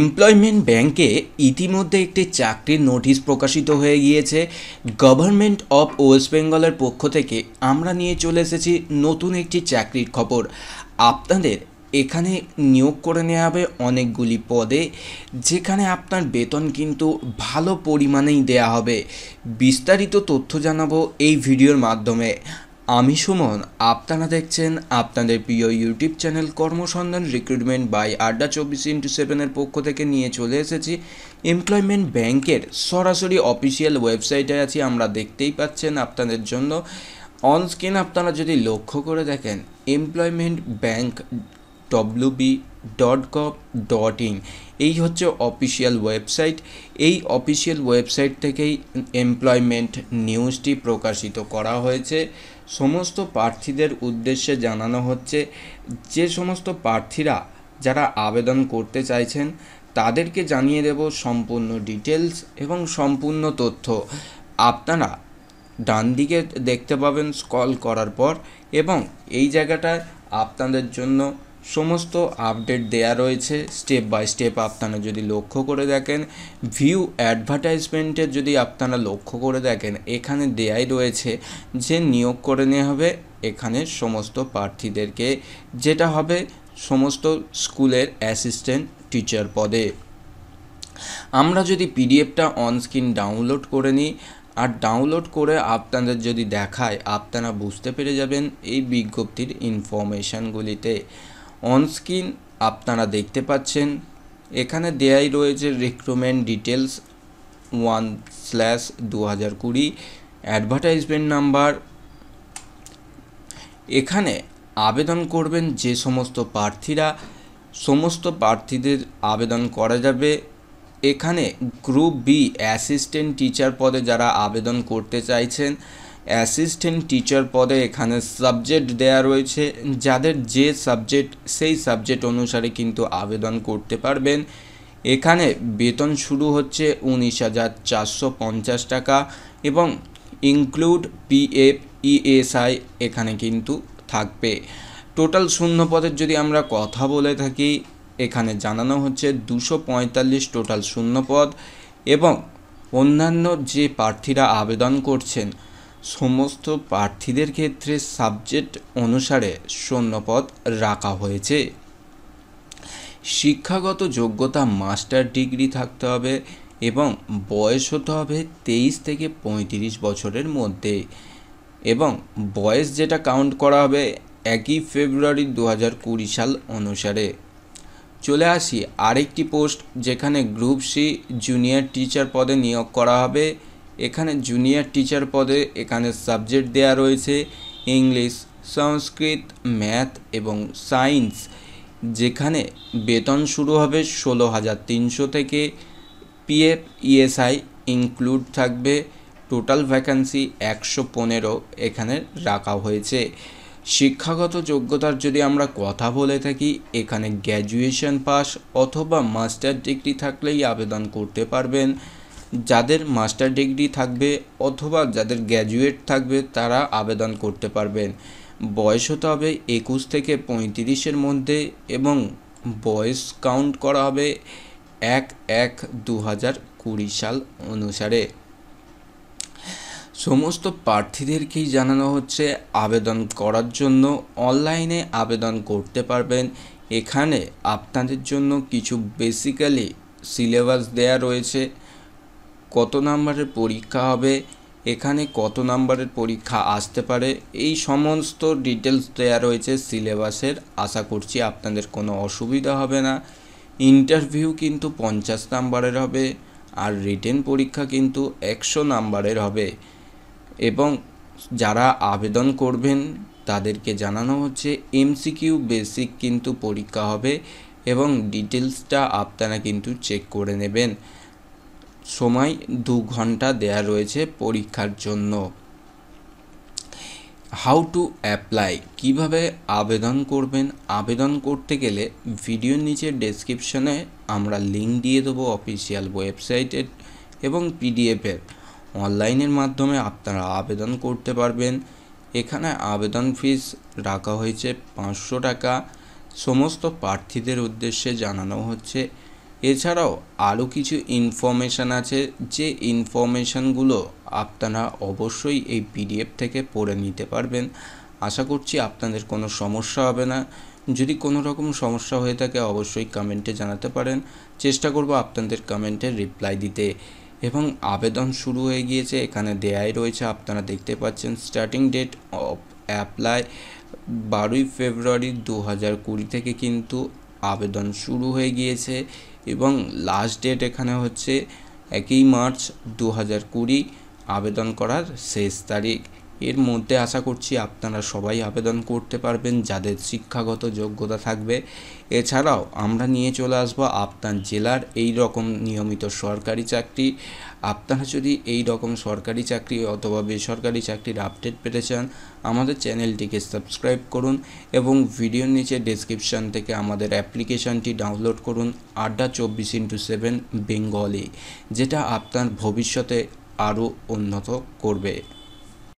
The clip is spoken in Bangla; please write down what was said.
এমপ্লয়মেন্ট ব্যাংকে ইতিমধ্যে একটি চাকরির নোটিশ প্রকাশিত হয়ে গিয়েছে গভর্নমেন্ট অফ ওয়েস্ট বেঙ্গলের পক্ষ থেকে আমরা নিয়ে চলে এসেছি নতুন একটি চাকরির খবর আপনাদের এখানে নিয়োগ করে নেওয়া হবে অনেকগুলি পদে যেখানে আপনার বেতন কিন্তু ভালো পরিমাণেই দেয়া হবে বিস্তারিত তথ্য জানাবো এই ভিডিওর মাধ্যমে আমি সুমন আপনারা দেখছেন আপনাদের প্রিয় YouTube channel Karmasandhan recruitment by Adda চব্বিশ ইন্টু সেভেনের পক্ষ থেকে নিয়ে চলে এসেছি এমপ্লয়মেন্ট ব্যাংকের সরাসরি অফিসিয়াল ওয়েবসাইটে আছি আমরা দেখতেই পাচ্ছেন আপনাদের জন্য অন স্ক্রিন আপনারা যদি লক্ষ্য করে দেখেন employment bank WB dot gov dot in এই হচ্ছে অফিসিয়াল ওয়েবসাইট এই অফিসিয়াল ওয়েবসাইট থেকেই এমপ্লয়মেন্ট নিউজটি প্রকাশিত করা হয়েছে সমস্ত প্রার্থীদের উদ্দেশ্যে জানানো হচ্ছে যে সমস্ত প্রার্থীরা যারা আবেদন করতে চাইছেন তাদেরকে জানিয়ে দেব সম্পূর্ণ ডিটেলস এবং সম্পূর্ণ তথ্য আপনারা ডান দিকে দেখতে পাবেন স্কল করার পর এবং এই জায়গাটায় আপনাদের জন্য সমস্ত আপডেট দেয়া রয়েছে স্টেপ বাই স্টেপ আপনারা যদি লক্ষ্য করে দেখেন ভিউ অ্যাডভার্টাইজমেন্টের যদি আপনারা লক্ষ্য করে দেখেন এখানে দেয়াই রয়েছে যে নিয়োগ করে নেওয়া হবে এখানে সমস্ত প্রার্থীদেরকে যেটা হবে সমস্ত স্কুলের অ্যাসিস্ট্যান্ট টিচার পদে আমরা যদি পিডিএফটা অনস্ক্রিন ডাউনলোড করে নিই আর ডাউনলোড করে আপনাদের যদি দেখায় আপনারা বুঝতে পেরে যাবেন এই বিজ্ঞপ্তির ইনফরমেশানগুলিতে অনস্ক্রিন আপনারা দেখতে পাচ্ছেন এখানে দেয়াই রয়েছে রিক্রুটমেন্ট ডিটেলস ওয়ান স্ল্যাশ দু হাজার কুড়ি অ্যাডভার্টাইজমেন্ট নাম্বার এখানে আবেদন করবেন যে সমস্ত প্রার্থীরা সমস্ত প্রার্থীদের আবেদন করা যাবে এখানে গ্রুপ বি অ্যাসিস্ট্যান্ট টিচার পদে যারা আবেদন করতে চাইছেন অ্যাসিস্ট্যান্ট টিচার পদে এখানে সাবজেক্ট দেয়া রয়েছে যাদের যে সাবজেক্ট সেই সাবজেক্ট অনুসারে কিন্তু আবেদন করতে পারবেন এখানে বেতন শুরু হচ্ছে উনিশ হাজার চারশো পঞ্চাশ টাকা এবং ইনক্লুড পিএফ ইএসআই এখানে কিন্তু থাকবে টোটাল শূন্য পদের যদি আমরা কথা বলে থাকি এখানে জানানো হচ্ছে দুশো পঁয়তাল্লিশ টোটাল শূন্য পদ এবং অন্যান্য যে প্রার্থীরা আবেদন করছেন সমস্ত প্রার্থীদের ক্ষেত্রে সাবজেক্ট অনুসারে শূন্যপদ রাখা হয়েছে শিক্ষাগত যোগ্যতা মাস্টার ডিগ্রি থাকতে হবে এবং বয়স হতে হবে তেইশ থেকে পঁয়ত্রিশ বছরের মধ্যে এবং বয়স যেটা কাউন্ট করা হবে একই ফেব্রুয়ারি দু হাজার কুড়ি সাল অনুসারে চলে আসি আরেকটি পোস্ট যেখানে গ্রুপ সি জুনিয়র টিচার পদে নিয়োগ করা হবে এখানে জুনিয়র টিচার পদে এখানে সাবজেক্ট দেয়া রয়েছে ইংলিশ সংস্কৃত ম্যাথ এবং সায়েন্স যেখানে বেতন শুরু হবে ষোলো হাজার তিনশো থেকে পিএফ ইএসআই ইনক্লুড থাকবে টোটাল ভ্যাকান্সি একশো পনেরো এখানে রাখা হয়েছে শিক্ষাগত যোগ্যতার যদি আমরা কথা বলে থাকি এখানে গ্র্যাজুয়েশন পাস অথবা মাস্টার ডিগ্রি থাকলেই আবেদন করতে পারবেন যাদের মাস্টার ডিগ্রি থাকবে অথবা যাদের গ্র্যাজুয়েট থাকবে তারা আবেদন করতে পারবেন বয়স হতে হবে একুশ থেকে পঁয়ত্রিশের মধ্যে এবং বয়স কাউন্ট করা হবে এক এক দু হাজার কুড়ি সাল অনুসারে সমস্ত প্রার্থীদেরকেই জানানো হচ্ছে আবেদন করার জন্য অনলাইনে আবেদন করতে পারবেন এখানে আপনাদের জন্য কিছু বেসিক্যালি সিলেবাস দেয়া রয়েছে কত নাম্বারের পরীক্ষা হবে এখানে কত নাম্বারের পরীক্ষা আসতে পারে এই সমস্ত ডিটেলস দেওয়া রয়েছে সিলেবাসের আশা করছি আপনাদের কোনো অসুবিধা হবে না ইন্টারভিউ কিন্তু পঞ্চাশ নাম্বারের হবে আর রিটেন পরীক্ষা কিন্তু একশো নাম্বারের হবে এবং যারা আবেদন করবেন তাদেরকে জানানো হচ্ছে এমসিকিউ বেসিক কিন্তু পরীক্ষা হবে এবং ডিটেলসটা আপনারা কিন্তু চেক করে নেবেন সময় দু ঘন্টা দেয়া রয়েছে পরীক্ষার জন্য হাউ টু অ্যাপ্লাই কিভাবে আবেদন করবেন আবেদন করতে গেলে ভিডিওর নিচে ডেসক্রিপশনে আমরা লিঙ্ক দিয়ে দেবো অফিসিয়াল ওয়েবসাইটের এবং পিডিএফের অনলাইনের মাধ্যমে আপনারা আবেদন করতে পারবেন এখানে আবেদন ফিস রাখা হয়েছে পাঁচশো টাকা সমস্ত প্রার্থীদের উদ্দেশ্যে জানানো হচ্ছে এছাড়াও আরও কিছু ইনফরমেশান আছে যে ইনফরমেশানগুলো আপনারা অবশ্যই এই পিডিএফ থেকে পড়ে নিতে পারবেন আশা করছি আপনাদের কোনো সমস্যা হবে না যদি কোনো রকম সমস্যা হয়ে থাকে অবশ্যই কমেন্টে জানাতে পারেন চেষ্টা করব আপনাদের কমেন্টের রিপ্লাই দিতে এবং আবেদন শুরু হয়ে গিয়েছে এখানে দেয়াই রয়েছে আপনারা দেখতে পাচ্ছেন স্টার্টিং ডেট অফ অ্যাপ্লাই বারোই ফেব্রুয়ারি দু হাজার কুড়ি থেকে কিন্তু আবেদন শুরু হয়ে গিয়েছে এবং লাস্ট ডেট এখানে হচ্ছে একই মার্চ দু হাজার কুড়ি আবেদন করার শেষ তারিখ এর মধ্যে আশা করছি আপনারা সবাই আবেদন করতে পারবেন যাদের শিক্ষাগত যোগ্যতা থাকবে এছাড়াও আমরা নিয়ে চলে আসবো আপনার জেলার এই রকম নিয়মিত সরকারি চাকরি আপনারা যদি এই রকম সরকারি চাকরি অথবা বেসরকারি চাকরির আপডেট পেতে চান আমাদের চ্যানেলটিকে সাবস্ক্রাইব করুন এবং ভিডিওর নিচে ডেসক্রিপশান থেকে আমাদের অ্যাপ্লিকেশানটি ডাউনলোড করুন আড্ডা চব্বিশ ইন্টু সেভেন বেঙ্গলি যেটা আপনার ভবিষ্যতে আরও উন্নত করবে